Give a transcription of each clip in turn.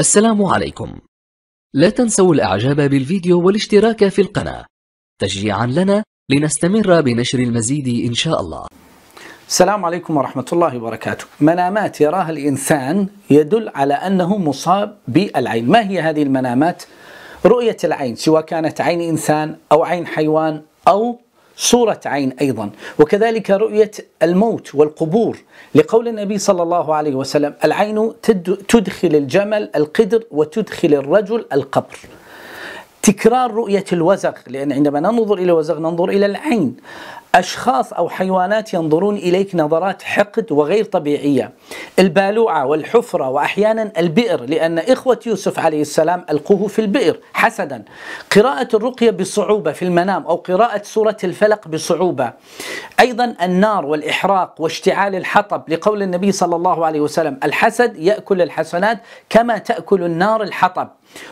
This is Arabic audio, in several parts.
السلام عليكم لا تنسوا الاعجاب بالفيديو والاشتراك في القناة تشجيعا لنا لنستمر بنشر المزيد ان شاء الله السلام عليكم ورحمة الله وبركاته منامات يراها الإنسان يدل على أنه مصاب بالعين ما هي هذه المنامات؟ رؤية العين سواء كانت عين إنسان أو عين حيوان أو صورة عين أيضا وكذلك رؤية الموت والقبور لقول النبي صلى الله عليه وسلم العين تدخل الجمل القدر وتدخل الرجل القبر تكرار رؤية الوزغ لأن عندما ننظر إلى الوزغ ننظر إلى العين أشخاص أو حيوانات ينظرون إليك نظرات حقد وغير طبيعية البالوعة والحفرة وأحيانا البئر لأن إخوة يوسف عليه السلام ألقوه في البئر حسدا قراءة الرقية بصعوبة في المنام أو قراءة سورة الفلق بصعوبة أيضا النار والإحراق واشتعال الحطب لقول النبي صلى الله عليه وسلم الحسد يأكل الحسنات كما تأكل النار الحطب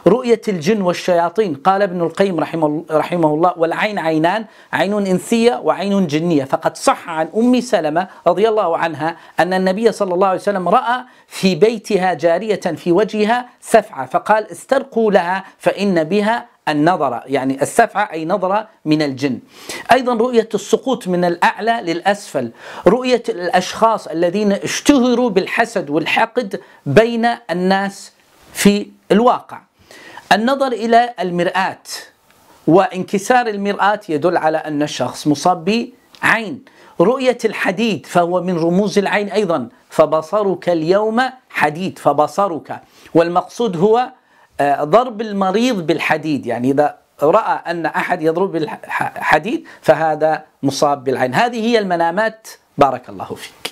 رؤية الجن والشياطين قال ابن القيم رحمه, رحمه الله والعين عينان عين إنسية وعين عين جنية فقد صح عن أم سلمة رضي الله عنها أن النبي صلى الله عليه وسلم رأى في بيتها جارية في وجهها سفعة فقال استرقوا لها فإن بها النظرة يعني السفعة أي نظرة من الجن أيضا رؤية السقوط من الأعلى للأسفل رؤية الأشخاص الذين اشتهروا بالحسد والحقد بين الناس في الواقع النظر إلى المرآة وانكسار المرآة يدل على أن الشخص مصاب بعين رؤية الحديد فهو من رموز العين أيضا فبصرك اليوم حديد فبصرك والمقصود هو آه، ضرب المريض بالحديد يعني إذا رأى أن أحد يضرب بالحديد فهذا مصاب بالعين هذه هي المنامات بارك الله فيك